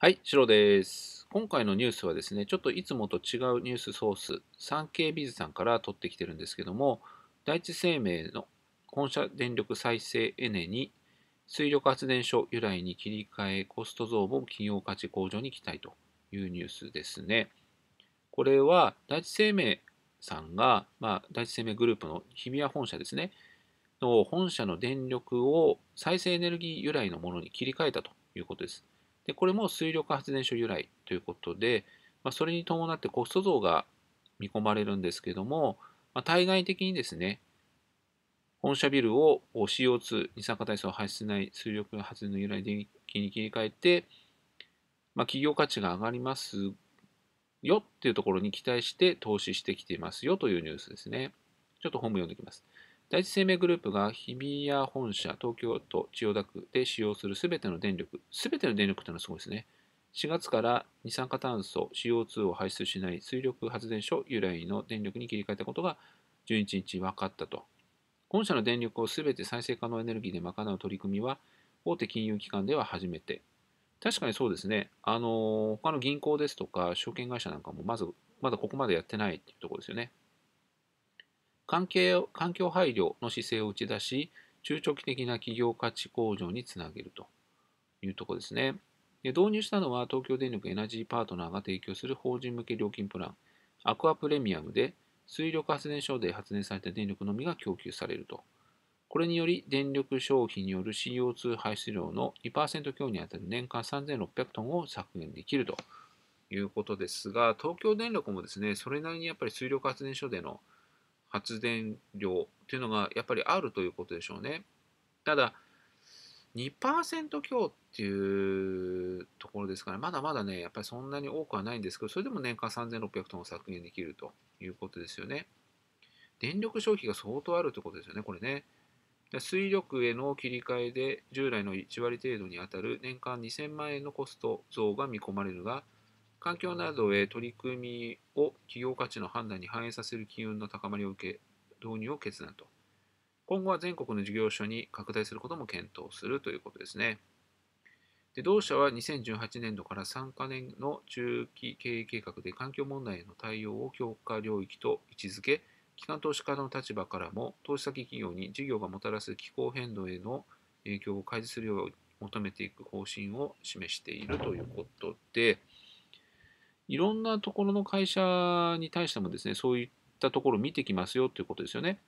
はい、シロです。今回のニュースはですね、ちょっといつもと違うニュースソース、産経ビズさんから取ってきてるんですけども、第一生命の本社電力再生エネに水力発電所由来に切り替えコスト増も企業価値向上に期待というニュースですね。これは第一生命さんが、まあ、第一生命グループの日比谷本社ですね、の本社の電力を再生エネルギー由来のものに切り替えたということです。でこれも水力発電所由来ということで、まあ、それに伴ってコスト増が見込まれるんですけども、まあ、対外的にですね本社ビルを CO2 二酸化炭素を排出しない水力発電の由来電気に切り替えて、まあ、企業価値が上がりますよっていうところに期待して投資してきていますよというニュースですね。ちょっと本文読んでいきます。第一生命グループが日比谷本社、東京都千代田区で使用するすべての電力、すべての電力というのはすごいですね。4月から二酸化炭素、CO2 を排出しない水力発電所由来の電力に切り替えたことが11日分かったと。本社の電力をすべて再生可能エネルギーで賄う取り組みは、大手金融機関では初めて。確かにそうですね。あの、他の銀行ですとか、証券会社なんかもまず、まだここまでやってないっていうところですよね。環境環境配慮の姿勢を打ち出し、中長期的な企業価値向上につなげるというところですね。で導入したのは東京電力エナジーパートナーが提供する法人向け料金プラン、アクアプレミアムで、水力発電所で発電された電力のみが供給されると。これにより、電力消費による CO2 排出量の2%強に当たる年間3600トンを削減できるということですが、東京電力もですね、それなりにやっぱり水力発電所での発電量っていうのがやっぱりあるということでしょうね。ただ、2%強っていうところですから、まだまだね、やっぱりそんなに多くはないんですけど、それでも年間3600トン削減できるということですよね。電力消費が相当あるということですよね、これね。水力への切り替えで従来の1割程度に当たる年間2000万円のコスト増が見込まれるが、環境などへ取り組みを企業価値の判断に反映させる機運の高まりを受け、導入を決断と。今後は全国の事業所に拡大することも検討するということですね。で同社は2018年度から3カ年の中期経営計画で環境問題への対応を強化領域と位置づけ、機関投資家の立場からも投資先企業に事業がもたらす気候変動への影響を開示するよう求めていく方針を示しているということで、いろんなところの会社に対してもですね、そういったところを見てきますよということですよね。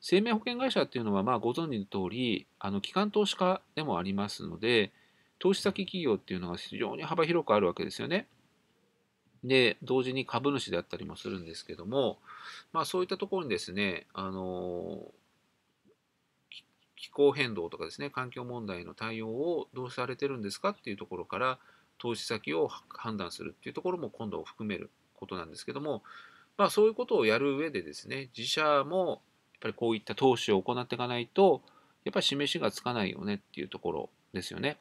生命保険会社っていうのは、まあ、ご存知の通り、あの、機関投資家でもありますので、投資先企業っていうのが非常に幅広くあるわけですよね。で、同時に株主であったりもするんですけども、まあ、そういったところにですね、あの、気候変動とかですね、環境問題の対応をどうされてるんですかっていうところから、投資先を判断するっていうところも今度含めることなんですけども、まあ、そういうことをやる上でですね自社もやっぱりこういった投資を行っていかないとやっぱり示しがつかないよねっていうところですよね。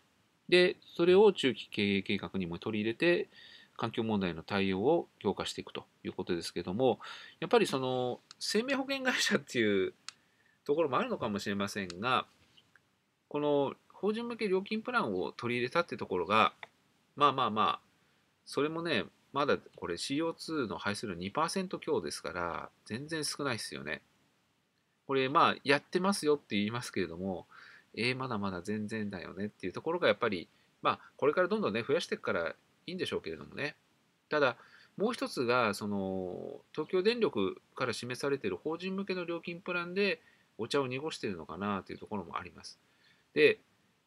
でそれを中期経営計画にも取り入れて環境問題の対応を強化していくということですけどもやっぱりその生命保険会社っていうところもあるのかもしれませんがこの法人向け料金プランを取り入れたってところがまあまあまあ、それもね、まだこれ CO2 の排出量2%強ですから、全然少ないですよね。これ、まあ、やってますよって言いますけれども、えー、まだまだ全然だよねっていうところがやっぱり、まあ、これからどんどんね、増やしていくからいいんでしょうけれどもね。ただ、もう一つが、その、東京電力から示されている法人向けの料金プランで、お茶を濁しているのかなというところもあります。で、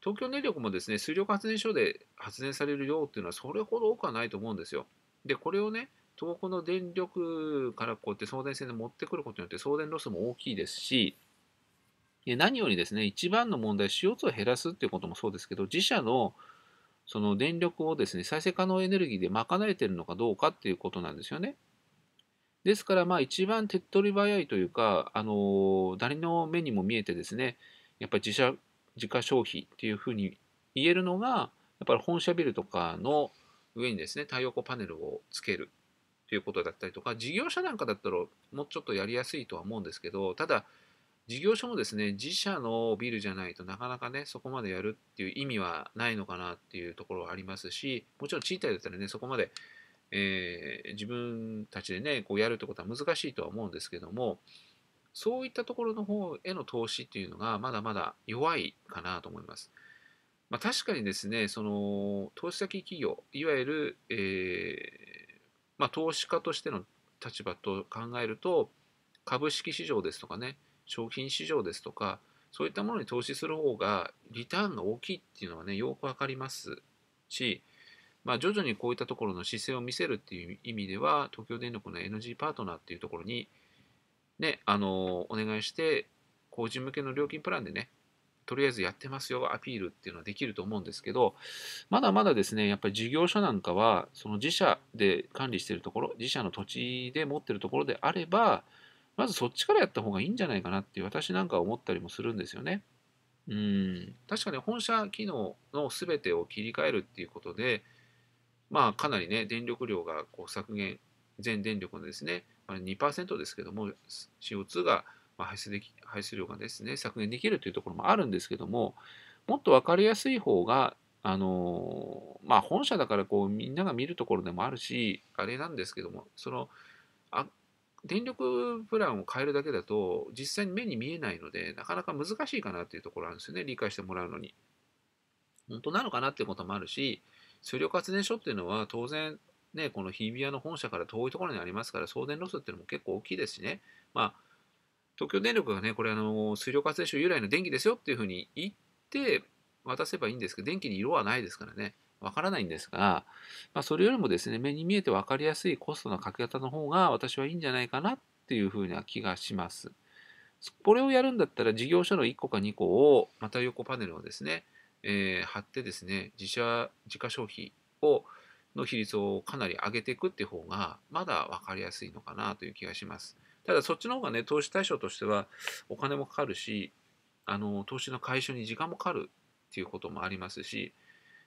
東京電力もですね、水力発電所で発電される量っていうのはそれほど多くはないと思うんですよ。で、これをね、東北の電力からこうやって送電線で持ってくることによって送電ロスも大きいですし、何よりですね、一番の問題、CO2 を減らすっていうこともそうですけど、自社のその電力をですね、再生可能エネルギーで賄えてるのかどうかっていうことなんですよね。ですから、まあ一番手っ取り早いというか、あの誰の目にも見えてですね、やっぱり自社自家消費っていうふうに言えるのが、やっぱり本社ビルとかの上にですね、太陽光パネルをつけるということだったりとか、事業者なんかだったらもうちょっとやりやすいとは思うんですけど、ただ、事業所もですね、自社のビルじゃないとなかなかね、そこまでやるっていう意味はないのかなっていうところはありますし、もちろん賃貸だったらね、そこまで、えー、自分たちでね、こうやるってことは難しいとは思うんですけども、そういったところの方への投資っていうのがまだまだ弱いかなと思います。まあ、確かにですね、その投資先企業、いわゆる、えー、まあ、投資家としての立場と考えると、株式市場ですとかね、商品市場ですとか、そういったものに投資する方がリターンが大きいっていうのはね、よくわかりますし、まあ、徐々にこういったところの姿勢を見せるっていう意味では、東京電力の NG パートナーっていうところに、ね、あの、お願いして、個人向けの料金プランでね、とりあえずやってますよ、アピールっていうのはできると思うんですけど、まだまだですね、やっぱり事業所なんかは、その自社で管理しているところ、自社の土地で持ってるところであれば、まずそっちからやった方がいいんじゃないかなって私なんか思ったりもするんですよね。うん、確かに本社機能のすべてを切り替えるっていうことで、まあかなりね、電力量がこう削減、全電力のですね、2%ですけども CO2 が排出でき排出量がですね削減できるというところもあるんですけどももっと分かりやすい方があのまあ本社だからこうみんなが見るところでもあるしあれなんですけどもそのあ電力プランを変えるだけだと実際に目に見えないのでなかなか難しいかなというところなんですよね理解してもらうのに。本当なのかなっていうこともあるし水力発電所っていうのは当然ね、この日比谷の本社から遠いところにありますから、送電ロスっていうのも結構大きいですしね、まあ、東京電力がね、これあの、水力発電所由来の電気ですよっていうふうに言って渡せばいいんですけど、電気に色はないですからね、わからないんですが、まあ、それよりもですね、目に見えて分かりやすいコストのかけ方の方が私はいいんじゃないかなっていうふうな気がします。これをやるんだったら事業所の1個か2個をまた横パネルをですね、えー、貼ってですね自社自家消費をの比率をかなり上げていくっていう方がまだ分かりやすいのかなという気がします。ただそっちの方がね投資対象としてはお金もかかるしあの投資の回収に時間もかかるっていうこともありますし、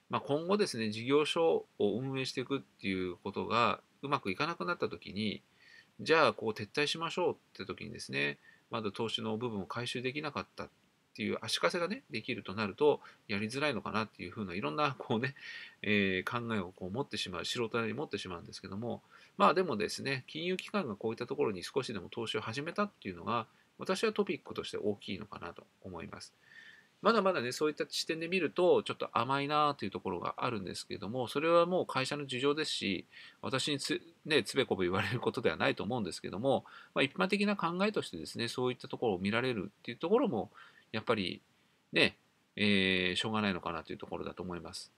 まあ、今後ですね事業所を運営していくっていうことがうまくいかなくなった時にじゃあこう撤退しましょうって時にですねまだ投資の部分を回収できなかったっっていう足かせがね、できるとなると、やりづらいのかなっていうふうな、いろんなこうね、えー、考えをこう持ってしまう、素人に持ってしまうんですけども、まあでもですね、金融機関がこういったところに少しでも投資を始めたっていうのが、私はトピックとして大きいのかなと思います。まだまだね、そういった視点で見ると、ちょっと甘いなというところがあるんですけども、それはもう会社の事情ですし、私につ,、ね、つべこべ言われることではないと思うんですけども、まあ、一般的な考えとしてですね、そういったところを見られるっていうところも、やっぱりね、えー、しょうがないのかなというところだと思います。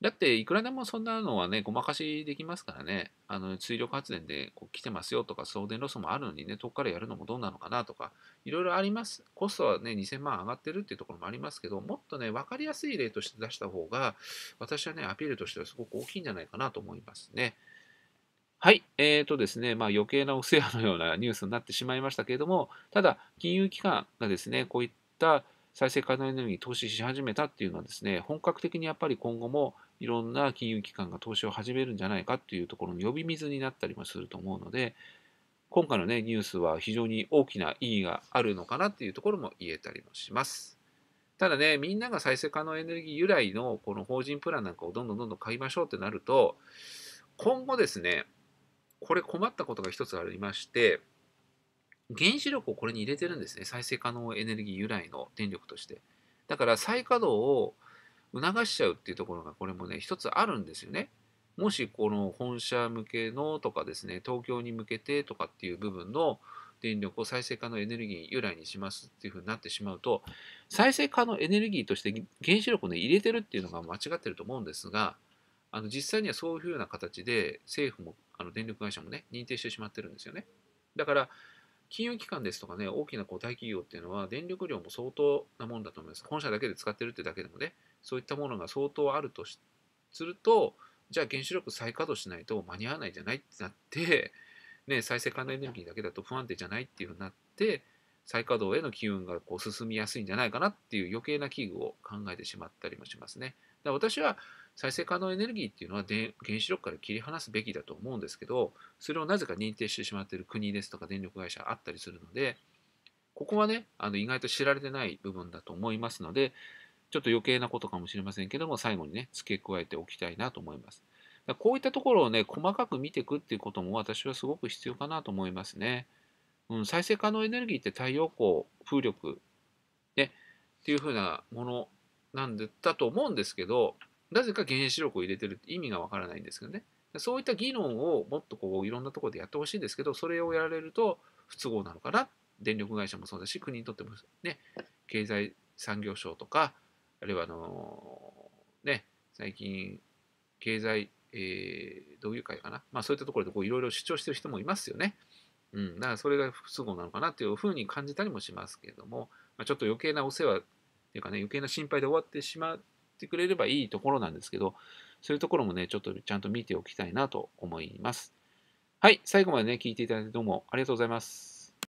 だっていくらでもそんなのはね、ごまかしできますからね、あの水力発電でこう来てますよとか、送電ロスもあるのにね、遠くからやるのもどうなのかなとか、いろいろあります。コストはね、2000万上がってるっていうところもありますけど、もっとね、分かりやすい例として出した方が、私はね、アピールとしてはすごく大きいんじゃないかなと思いますね。はい、えーとですねまあ、余計なお世話のようなニュースになってしまいましたけれども、ただ、金融機関がですね、こういった再生可能エネルギーに投資し始めたっていうのはですね、本格的にやっぱり今後もいろんな金融機関が投資を始めるんじゃないかっていうところの呼び水になったりもすると思うので、今回のね、ニュースは非常に大きな意義があるのかなっていうところも言えたりもします。ただね、みんなが再生可能エネルギー由来のこの法人プランなんかをどんどんどんどん買いましょうってなると、今後ですね、これ困ったことが一つありまして、原子力をこれに入れてるんですね。再生可能エネルギー由来の電力として。だから再稼働を促しちゃうっていうところがこれもね、一つあるんですよね。もしこの本社向けのとかですね、東京に向けてとかっていう部分の電力を再生可能エネルギー由来にしますっていうふうになってしまうと、再生可能エネルギーとして原子力をね、入れてるっていうのが間違ってると思うんですが、あの実際にはそういうふうな形で政府もあの電力会社もね、認定してしまってるんですよね。だから、金融機関ですとかね、大きなこう大企業っていうのは、電力量も相当なもんだと思います。本社だけで使ってるってだけでもね、そういったものが相当あるとすると、じゃあ原子力再稼働しないと間に合わないじゃないってなって、ね、再生可能エネルギーだけだと不安定じゃないっていうふうになって、再稼働への機運がこう進みやすいんじゃないかなっていう余計な危惧を考えてしまったりもしますね。だから私は再生可能エネルギーっていうのは原子力から切り離すべきだと思うんですけどそれをなぜか認定してしまっている国ですとか電力会社あったりするのでここはねあの意外と知られてない部分だと思いますのでちょっと余計なことかもしれませんけども最後にね付け加えておきたいなと思います。こういったところをね細かく見ていくっていうことも私はすごく必要かなと思いますね。うん、再生可能エネルギーって太陽光風力ねっていうふうなものなんだと思うんですけどなぜか原子力を入れてるって意味がわからないんですけどね。そういった議論をもっとこういろんなところでやってほしいんですけど、それをやられると不都合なのかな。電力会社もそうだし、国にとってもね、経済産業省とか、あるいはあの、ね、最近、経済、えー、同友会かな。まあそういったところでこういろいろ主張してる人もいますよね。うん、だからそれが不都合なのかなというふうに感じたりもしますけれども、まあ、ちょっと余計なお世話っていうかね、余計な心配で終わってしまっってくれればいいところなんですけど、そういうところもね、ちょっとちゃんと見ておきたいなと思います。はい、最後までね、聞いていただいてどうもありがとうございます。